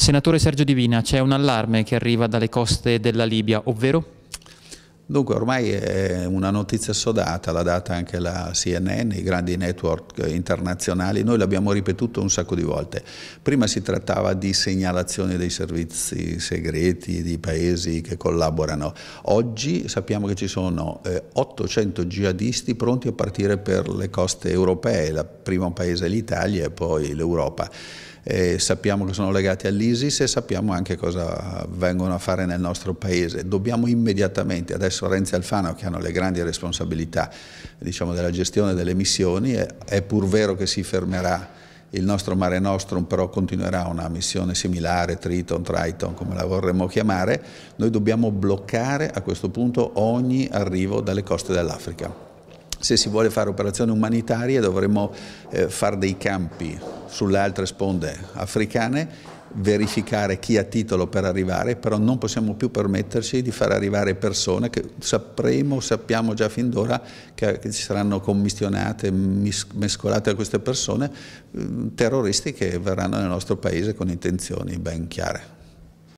Senatore Sergio Divina, c'è un allarme che arriva dalle coste della Libia, ovvero? Dunque ormai è una notizia sodata, l'ha data anche la CNN, i grandi network internazionali, noi l'abbiamo ripetuto un sacco di volte. Prima si trattava di segnalazioni dei servizi segreti di paesi che collaborano, oggi sappiamo che ci sono 800 eh, jihadisti pronti a partire per le coste europee, il primo paese l'Italia e poi l'Europa sappiamo che sono legati all'ISIS e sappiamo anche cosa vengono a fare nel nostro paese. Dobbiamo immediatamente, adesso Renzi e Alfano che hanno le grandi responsabilità diciamo, della gestione delle missioni, è pur vero che si fermerà il nostro Mare Nostrum però continuerà una missione similare, Triton, Triton, come la vorremmo chiamare, noi dobbiamo bloccare a questo punto ogni arrivo dalle coste dell'Africa. Se si vuole fare operazioni umanitarie dovremmo eh, fare dei campi sulle altre sponde africane, verificare chi ha titolo per arrivare, però non possiamo più permetterci di far arrivare persone che sapremo, sappiamo già fin d'ora che, ci saranno commissionate, mescolate a queste persone, mm, terroristi che verranno nel nostro paese con intenzioni ben chiare.